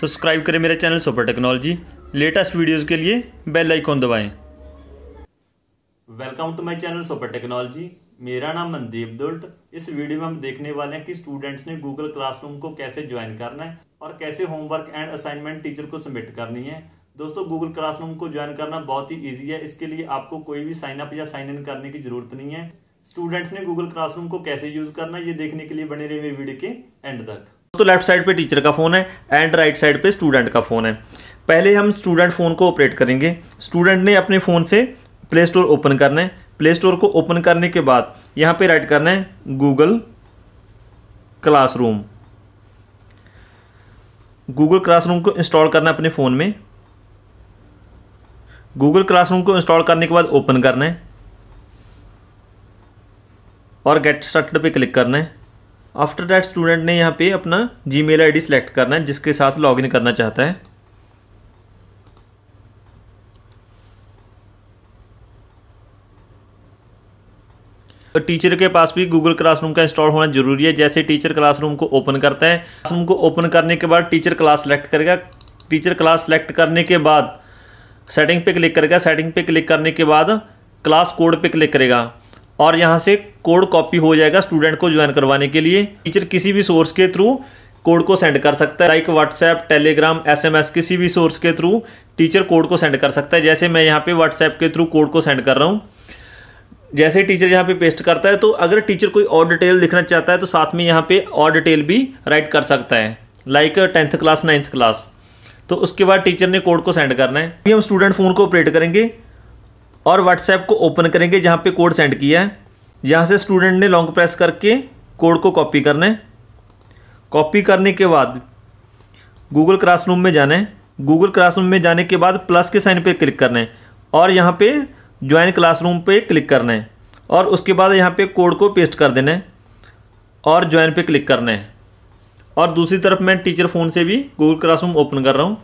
subscribe करें मेरा channel super technology latest videos के लिए बेल आइकॉन दबाएं welcome to my channel super technology मेरा नाम मनदीप दुल्ट इस वीडियो में हम देखने वाले हैं कि स्टूडेंट्स ने गूगल क्लासरूम को कैसे ज्वाइन करना है और कैसे होमवर्क एंड असाइनमेंट टीचर को सबमिट करनी है दोस्तों गूगल क्लासरूम को ज्वाइन करना बहुत ही ईजी है इसके लिए आपको कोई भी साइन अप या साइन इन करने की जरूरत नहीं है स्टूडेंट्स ने गूगल क्लासरूम को कैसे यूज करना ये देखने के लिए बने रहे वीडियो के एंड तक तो लेफ्ट साइड पे टीचर का फ़ोन है एंड राइट साइड पे स्टूडेंट का फ़ोन है पहले हम स्टूडेंट फ़ोन को ऑपरेट करेंगे स्टूडेंट ने अपने फ़ोन से प्ले स्टोर ओपन करना है प्ले स्टोर को ओपन करने के बाद यहाँ पे राइट करना है गूगल क्लासरूम गूगल क्लासरूम को इंस्टॉल करना है अपने फ़ोन में गूगल क्लासरूम को इंस्टॉल करने के बाद ओपन करना है और गेट स्टार्टेड पे क्लिक करना है आफ्टर दैट स्टूडेंट ने यहाँ पे अपना जी मेल आई सेलेक्ट करना है जिसके साथ लॉगिन करना चाहता है तो टीचर के पास भी गूगल क्लासरूम का इंस्टॉल होना जरूरी है जैसे टीचर क्लासरूम को ओपन करता है क्लासरूम को ओपन करने के बाद टीचर क्लास सेलेक्ट करेगा टीचर क्लास सेलेक्ट करने के बाद सेटिंग पे क्लिक करेगा सेटिंग पे क्लिक करने के बाद क्लास कोड पे क्लिक करेगा और यहाँ से कोड कॉपी हो जाएगा स्टूडेंट को ज्वाइन करवाने के लिए टीचर किसी भी सोर्स के थ्रू कोड को सेंड कर सकता है लाइक व्हाट्सएप टेलीग्राम एसएमएस किसी भी सोर्स के थ्रू टीचर कोड को सेंड कर सकता है जैसे मैं यहाँ पे व्हाट्सएप के थ्रू कोड को सेंड कर रहा हूँ जैसे टीचर यहाँ पे पेस्ट करता है तो अगर टीचर कोई और डिटेल लिखना चाहता है तो साथ में यहाँ पे और डिटेल भी राइट कर सकता है like tenth class ninth class तो उसके बाद टीचर ने कोड को सेंड करना है हम स्टूडेंट फ़ोन को ऑपरेट करेंगे और व्हाट्सएप को ओपन करेंगे जहाँ पे कोड सेंड किया है यहाँ से स्टूडेंट ने लॉन्ग प्रेस करके कोड को कॉपी करना है कॉपी करने के बाद गूगल क्लासरूम में जाना है गूगल क्लासरूम में जाने के बाद प्लस के साइन पे क्लिक करना है और यहाँ पे ज्वाइन क्लासरूम पे क्लिक करना है और उसके बाद यहाँ पे कोड को पेस्ट कर देना है और ज्वाइन पे क्लिक करना है और दूसरी तरफ मैं टीचर फ़ोन से भी गूगल क्लासरूम ओपन कर रहा हूँ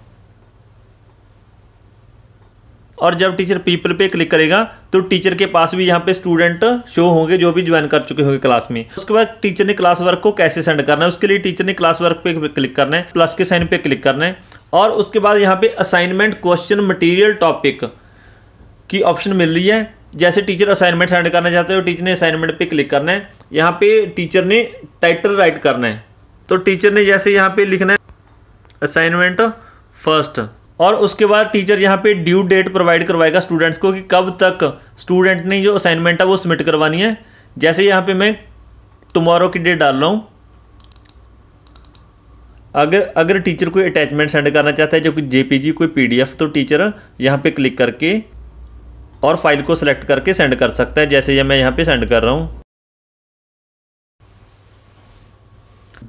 और जब टीचर पीपल पे क्लिक करेगा तो टीचर के पास भी यहाँ पे स्टूडेंट शो होंगे जो भी ज्वाइन कर चुके होंगे क्लास में उसके बाद टीचर ने क्लास वर्क को कैसे सेंड करना है उसके लिए टीचर ने क्लास वर्क पे क्लिक करना है प्लस के साइन पे क्लिक करना है और उसके बाद यहाँ पे असाइनमेंट क्वेश्चन मटीरियल टॉपिक की ऑप्शन मिल रही है जैसे टीचर असाइनमेंट सेंड करना चाहते हो तो टीचर ने असाइनमेंट पर क्लिक करना है यहाँ पे टीचर ने टाइटल राइट करना है तो टीचर ने जैसे यहाँ पे लिखना है असाइनमेंट फर्स्ट और उसके बाद टीचर यहाँ पे ड्यू डेट प्रोवाइड करवाएगा स्टूडेंट्स को कि कब तक स्टूडेंट ने जो असाइनमेंट है वो सबमिट करवानी है जैसे यहाँ पे मैं टुमारो की डेट डाल रहा हूँ अगर अगर टीचर कोई अटैचमेंट सेंड करना चाहता है जो कि जेपीजी कोई पीडीएफ तो टीचर यहाँ पे क्लिक करके और फाइल को सिलेक्ट करके सेंड कर सकता है जैसे ये मैं यहाँ पे सेंड कर रहा हूँ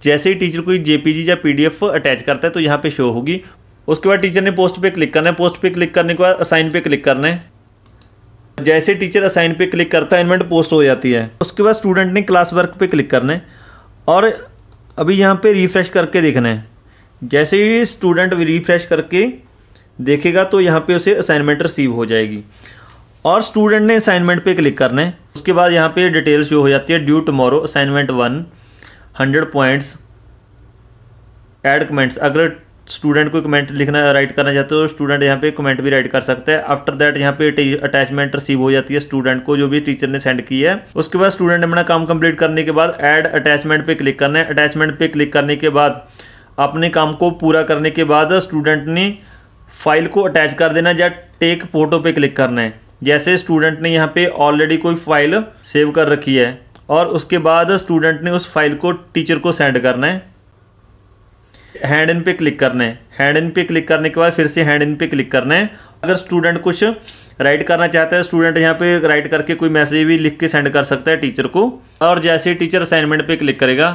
जैसे ही टीचर कोई जेपीजी या पीडीएफ अटैच करता है तो यहाँ पे शो होगी उसके बाद टीचर ने पोस्ट पे क्लिक करना है पोस्ट पे क्लिक करने के बाद असाइन पे क्लिक करना है जैसे टीचर असाइन पे क्लिक करता है इनमेंट पोस्ट हो जाती है उसके बाद स्टूडेंट ने क्लास वर्क पे क्लिक करना है और अभी यहाँ पे रिफ्रेश करके देखना है जैसे ही स्टूडेंट रिफ्रेश करके देखेगा तो यहाँ पे उसे असाइनमेंट रिसीव हो जाएगी और स्टूडेंट ने असाइनमेंट पे क्लिक करना है उसके बाद यहाँ पे डिटेल शो हो जाती है due tomorrow assignment one hundred points add comments अगर स्टूडेंट को कमेंट लिखना राइट करना चाहते हो स्टूडेंट यहाँ पे कमेंट भी राइट कर सकता है आफ्टर दैट यहाँ पे अटैचमेंट रिसीव हो जाती है स्टूडेंट को जो भी टीचर ने सेंड की है उसके बाद स्टूडेंट अपना काम कंप्लीट करने के बाद एड अटैचमेंट पे क्लिक करना है अटैचमेंट पे क्लिक करने के बाद अपने काम को पूरा करने के बाद स्टूडेंट ने फाइल को अटैच कर देना या टेक फोटो पे क्लिक करना है जैसे स्टूडेंट ने यहाँ पे ऑलरेडी कोई फाइल सेव कर रखी है और उसके बाद स्टूडेंट ने उस फाइल को टीचर को सेंड करना है हैंड इन पे क्लिक करना है हैंड इन पे क्लिक करने के बाद फिर से हैंड इन पे क्लिक करना है अगर स्टूडेंट कुछ राइट करना चाहता है स्टूडेंट यहाँ पे राइट करके कोई मैसेज भी लिख के सेंड कर सकता है टीचर को और जैसे टीचर असाइनमेंट पे क्लिक करेगा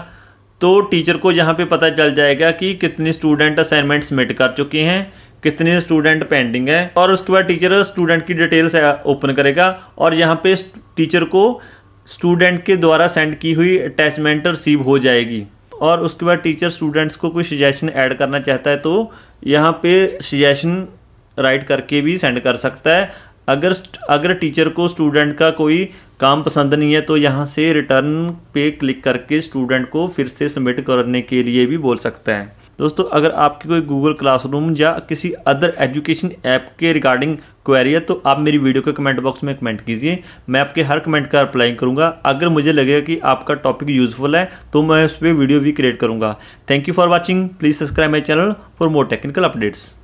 तो टीचर को यहाँ पे पता चल जाएगा कि कितने स्टूडेंट असाइनमेंट सबमिट कर चुके हैं कितने स्टूडेंट पेंडिंग है और उसके बाद टीचर स्टूडेंट की डिटेल्स ओपन करेगा और यहाँ पे टीचर को स्टूडेंट के द्वारा सेंड की हुई अटैचमेंट रिसीव हो जाएगी और उसके बाद टीचर स्टूडेंट्स को कोई सजेशन ऐड करना चाहता है तो यहाँ पे सजेशन राइट करके भी सेंड कर सकता है अगर अगर टीचर को स्टूडेंट का कोई काम पसंद नहीं है तो यहाँ से रिटर्न पे क्लिक करके स्टूडेंट को फिर से सबमिट करने के लिए भी बोल सकता है दोस्तों अगर आपकी कोई गूगल क्लासरूम या किसी अदर एजुकेशन ऐप के रिगार्डिंग क्वेरी है तो आप मेरी वीडियो के कमेंट बॉक्स में कमेंट कीजिए मैं आपके हर कमेंट का रिप्लाई करूंगा अगर मुझे लगेगा कि आपका टॉपिक यूजफुल है तो मैं उस पर वीडियो भी क्रिएट करूँगा thank you for watching please subscribe my channel for more technical updates